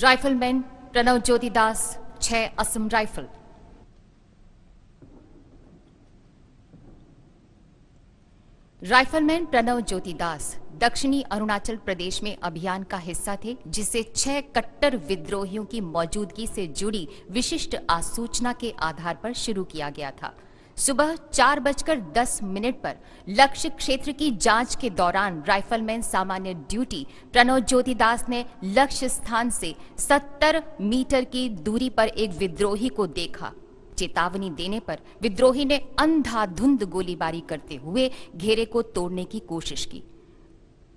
rifleman Pranav Jyoti Das छह Assam rifle rifleman Pranav Jyoti Das दक्षिणी अरुणाचल प्रदेश में अभियान का हिस्सा थे जिसे छह कट्टर विद्रोहियों की मौजूदगी से जुड़ी विशिष्ट आसूचना के आधार पर शुरू किया गया था सुबह चार बजकर दस मिनट पर लक्ष्य क्षेत्र की जांच के दौरान राइफलमैन सामान्य ड्यूटी प्रणव ज्योति दास ने लक्ष्य स्थान से 70 मीटर की दूरी पर एक विद्रोही को देखा चेतावनी देने पर विद्रोही ने अंधाधुंध गोलीबारी करते हुए घेरे को तोड़ने की कोशिश की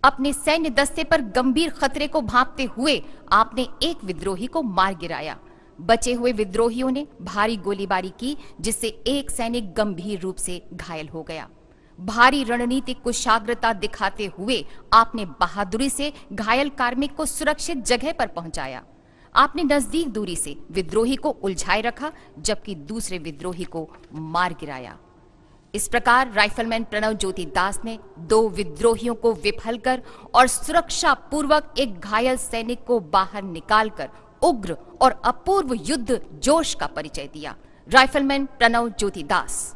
अपने सैन्य दस्ते पर गंभीर खतरे को भांपते हुए आपने एक विद्रोही को मार गिराया बचे हुए विद्रोहियों ने भारी गोलीबारी की जिससे एक सैनिक गंभीर रूप से घायल हो गया भारी रणनीतिक कुशाग्रता दिखाते हुए आपने बहादुरी से घायल कार्मिक को सुरक्षित जगह पर पहुंचाया आपने नजदीक दूरी से विद्रोही को उलझाए रखा जबकि दूसरे विद्रोही को मार गिराया इस प्रकार राइफलमैन प्रणव ज्योति दास ने दो विद्रोहियों को विफल कर और सुरक्षा पूर्वक एक घायल सैनिक को बाहर निकालकर उग्र और अपूर्व युद्ध जोश का परिचय दिया राइफलमैन प्रणव ज्योति दास